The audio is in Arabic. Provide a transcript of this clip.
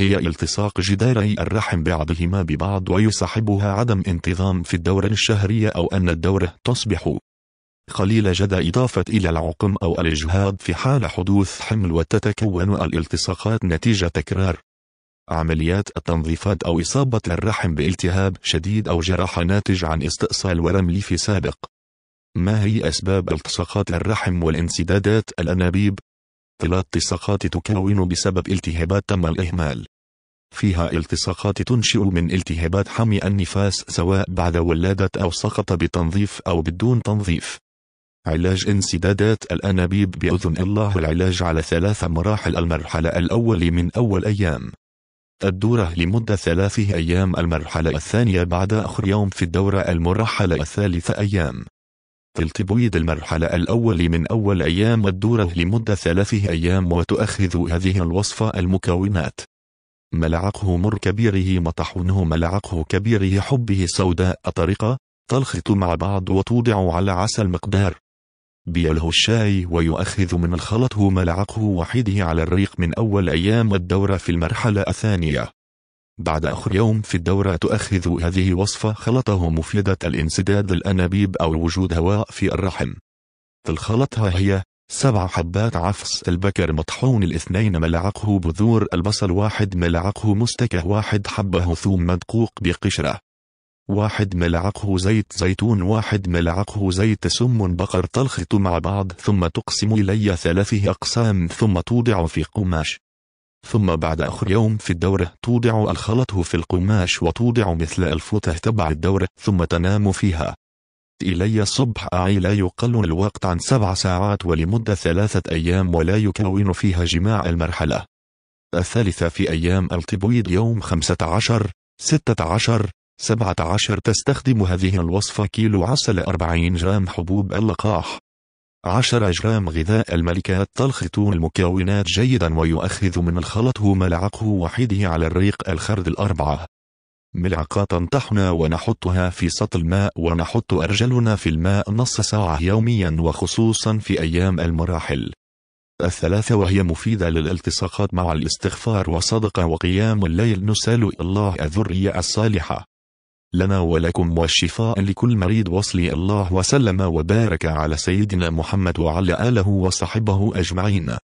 هي التصاق جداري الرحم بعضهما ببعض ويصاحبها عدم انتظام في الدورة الشهرية أو أن الدورة تصبح قليلة جدا إضافة إلى العقم أو الإجهاض في حال حدوث حمل وتتكون الالتصاقات نتيجة تكرار عمليات التنظيفات أو إصابة الرحم بالتهاب شديد أو جراحة ناتج عن استئصال ورم في سابق ما هي أسباب التصاقات الرحم والانسدادات الأنابيب؟ التصاقات تكون بسبب التهابات تم الإهمال فيها التصاقات تنشئ من التهابات حمي النفاس سواء بعد ولادة أو سقط بتنظيف أو بدون تنظيف علاج انسدادات الأنابيب بأذن الله العلاج على ثلاث مراحل المرحلة الأول من أول أيام الدورة لمدة ثلاثة أيام المرحلة الثانية بعد آخر يوم في الدورة المرحلة الثالثة أيام التبويض المرحلة الأول من أول أيام الدورة لمدة ثلاثة أيام وتؤخذ هذه الوصفة المكونات ملعقه مر كبيره مطحونه ملعقه كبيره حبه سوداء طريقة تلخط مع بعض وتوضع على عسل مقدار بيله الشاي ويؤخذ من الخلطه ملعقه وحيده على الريق من أول أيام الدورة في المرحلة الثانية بعد آخر يوم في الدورة تؤخذ هذه وصفة خلطه مفيدة الانسداد الأنابيب أو وجود هواء في الرحم تلخلطها هي سبع حبات عفص البكر مطحون الاثنين ملعقه بذور البصل واحد ملعقه مستكه واحد حبه ثوم مدقوق بقشرة واحد ملعقه زيت زيتون واحد ملعقه زيت سم بقر تلخط مع بعض ثم تقسم إلي ثلاثه أقسام ثم توضع في قماش ثم بعد آخر يوم في الدورة توضع الخلطه في القماش وتوضع مثل الفوتة تبع الدورة ثم تنام فيها إلي الصبح أعي لا يقل الوقت عن سبع ساعات ولمدة ثلاثة أيام ولا يكون فيها جماع المرحلة الثالثة في أيام التبويض يوم 15 16 17 تستخدم هذه الوصفة كيلو عسل 40 جرام حبوب اللقاح 10 جرام غذاء الملكات تلخط المكونات جيدا ويؤخذ من الخلط ملعقه وحيده على الريق الخرد الأربعة ملعقة طحنا ونحطها في سطل ماء ونحط أرجلنا في الماء نص ساعة يوميا وخصوصا في أيام المراحل الثلاثة وهي مفيدة للالتصاقات مع الاستغفار والصدقة وقيام الليل نسأل الله الذرية الصالحة لنا ولكم والشفاء لكل مريض وصل الله وسلم وبارك على سيدنا محمد وعلى آله وصحبه أجمعين